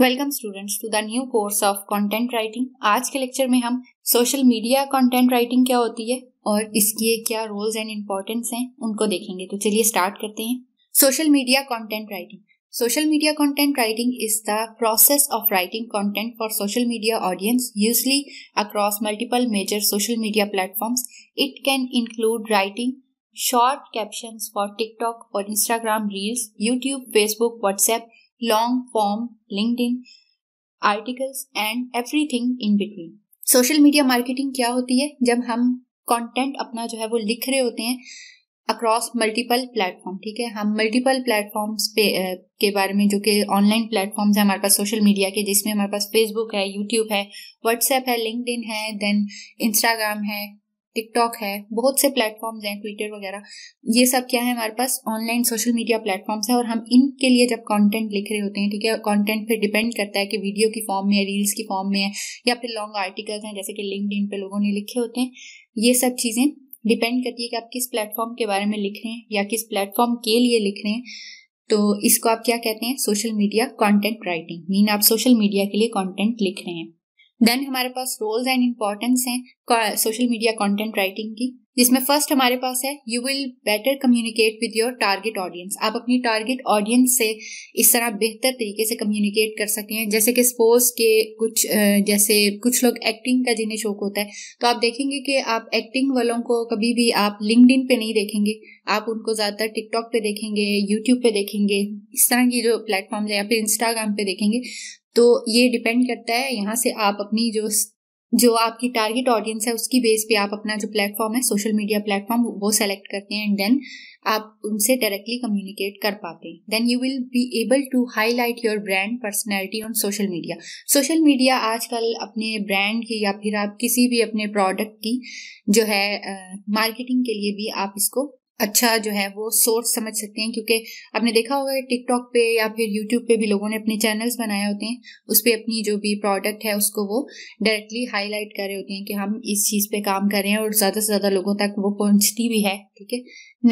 welcome students to the new course of content writing आज के lecture में हम सोशल मीडिया कंटेंट राइटिंग क्या होती है और इसके क्या रोल्स एंड इम्पोर्टेंस हैं उनको देखेंगे तो चलिए स्टार्ट करते हैं social media content writing social media content writing is the process of writing content for social media audience usually across multiple major social media platforms it can include writing short captions for TikTok और Instagram reels YouTube Facebook WhatsApp long form, LinkedIn, and everything in between social media marketing क्या होती है जब हम content अपना जो है वो लिख रहे होते हैं अक्रॉस मल्टीपल प्लेटफॉर्म ठीक है हम मल्टीपल प्लेटफॉर्म्स पे के बारे में जो कि ऑनलाइन प्लेटफॉर्म्स हैं हमारे पास सोशल मीडिया के जिसमें हमारे पास फेसबुक है यूट्यूब है व्हाट्सएप है लिंकड है देन इंस्टाग्राम है टिकटॉक है बहुत से प्लेटफॉर्म्स हैं ट्विटर वगैरह ये सब क्या है हमारे पास ऑनलाइन सोशल मीडिया प्लेटफॉर्म्स हैं और हम इनके लिए जब कंटेंट लिख रहे होते हैं ठीक है कंटेंट फिर डिपेंड करता है कि वीडियो की फॉर्म में है रील्स की फॉर्म में है या फिर लॉन्ग आर्टिकल्स हैं जैसे कि लिंकड इन लोगों ने लिखे होते हैं ये सब चीज़ें डिपेंड करती है कि आप किस प्लेटफॉर्म के बारे में लिख रहे हैं या किस प्लेटफॉर्म के लिए लिख रहे हैं तो इसको आप क्या कहते हैं social media content writing mean आप सोशल मीडिया के लिए कंटेंट लिख रहे हैं देन हमारे पास रोल्स एंड इम्पोर्टेंस हैं सोशल मीडिया कंटेंट राइटिंग की जिसमें फर्स्ट हमारे पास है you will better communicate with your target audience आप अपनी टारगेट ऑडियंस से इस तरह बेहतर तरीके से कम्युनिकेट कर सकते हैं जैसे कि स्पोर्ट्स के कुछ जैसे कुछ लोग एक्टिंग का जिन्हें शौक होता है तो आप देखेंगे कि आप एक्टिंग वालों को कभी भी आप लिंकड पे नहीं देखेंगे आप उनको ज़्यादातर टिकटॉक पे देखेंगे यूट्यूब पे देखेंगे इस तरह की जो प्लेटफॉर्म है या फिर इंस्टाग्राम पे देखेंगे तो ये डिपेंड करता है यहाँ से आप अपनी जो जो आपकी टारगेट ऑडियंस है उसकी बेस पे आप अपना जो प्लेटफॉर्म है सोशल मीडिया प्लेटफॉर्म वो सेलेक्ट करते हैं एंड देन आप उनसे डायरेक्टली कम्युनिकेट कर पाते हैं then you will be able to highlight your brand personality on social media social media आजकल अपने ब्रांड की या फिर आप किसी भी अपने प्रोडक्ट की जो है मार्केटिंग uh, के लिए भी आप इसको अच्छा जो है वो सोर्स समझ सकते हैं क्योंकि आपने देखा होगा टिकटॉक पे या फिर यूट्यूब पे भी लोगों ने अपने चैनल्स बनाए होते हैं उस पर अपनी जो भी प्रोडक्ट है उसको वो डायरेक्टली हाईलाइट कर रहे होते हैं कि हम इस चीज़ पे काम कर रहे हैं और ज़्यादा से ज़्यादा लोगों तक वो पहुंचती भी है ठीक है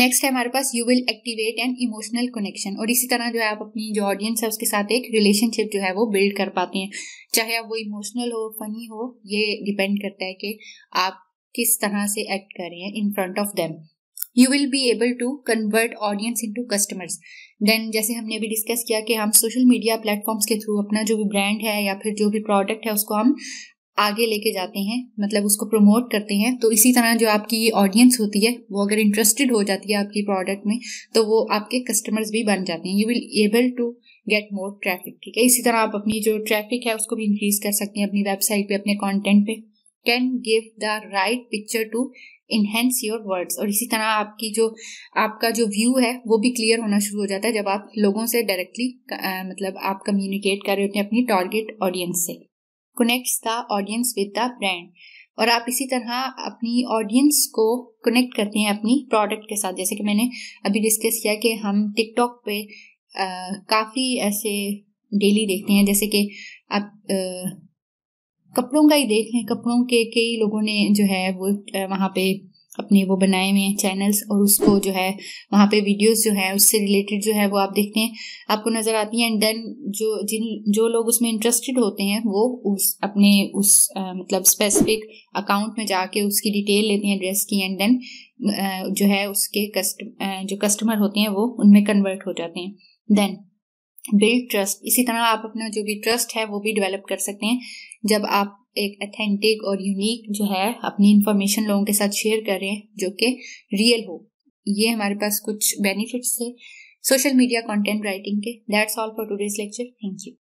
नेक्स्ट है हमारे पास you will activate an emotional connection और इसी तरह जो है आप अपनी जो ऑडियंस है उसके साथ एक रिलेशनशिप जो है वो बिल्ड कर पाते हैं चाहे आप वो इमोशनल हो फनी हो ये डिपेंड करता है कि आप किस तरह से एक्ट कर रहे हैं in front of them you will be able to convert audience to customers then जैसे हमने अभी डिस्कस किया कि हम सोशल मीडिया प्लेटफॉर्म्स के थ्रू अपना जो भी ब्रांड है या फिर जो भी प्रोडक्ट है उसको हम आगे लेके जाते हैं मतलब उसको प्रमोट करते हैं तो इसी तरह जो आपकी ये ऑडियंस होती है वो अगर इंटरेस्टेड हो जाती है आपकी प्रोडक्ट में तो वो आपके कस्टमर्स भी बन जाते हैं you will able to get more traffic ठीक है इसी तरह आप अपनी जो ट्रैफिक है उसको भी इंक्रीज कर सकते हैं अपनी वेबसाइट पे अपने कॉन्टेंट पे can give the right picture to enhance your words और इसी तरह आपकी जो आपका जो व्यू है वो भी क्लियर होना शुरू हो जाता है जब आप लोगों से डायरेक्टली मतलब आप कम्युनिकेट कर रहे होते हैं अपनी टारगेट ऑडियंस से connects the audience with the brand और आप इसी तरह अपनी ऑडियंस को कनेक्ट करते हैं अपनी प्रोडक्ट के साथ जैसे कि मैंने अभी डिस्कस किया कि हम टिकटॉक पे काफ़ी ऐसे डेली देखते हैं जैसे कि आप कपड़ों का ही देख लें कपड़ों के कई लोगों ने जो है वो वहाँ पे अपने वो बनाए हुए हैं चैनल्स और उसको जो है वहाँ पे वीडियोस जो है उससे रिलेटेड जो है वो आप देखते हैं आपको नज़र आती हैं एंड देन जो जिन जो लोग उसमें इंटरेस्टेड होते हैं वो उस अपने उस आ, मतलब स्पेसिफिक अकाउंट में जाके उसकी डिटेल लेते हैं ड्रेस की एंड देन जो है उसके कस्ट जो कस्टमर होते हैं वो उनमें कन्वर्ट हो जाते हैं देन बिल्ड ट्रस्ट इसी तरह आप अपना जो भी ट्रस्ट है वो भी डेवलप कर सकते हैं जब आप एक अथेंटिक और यूनिक जो है अपनी इंफॉर्मेशन लोगों के साथ शेयर करें जो कि रियल हो ये हमारे पास कुछ बेनिफिट्स थे सोशल मीडिया कंटेंट राइटिंग के that's all for today's lecture thank you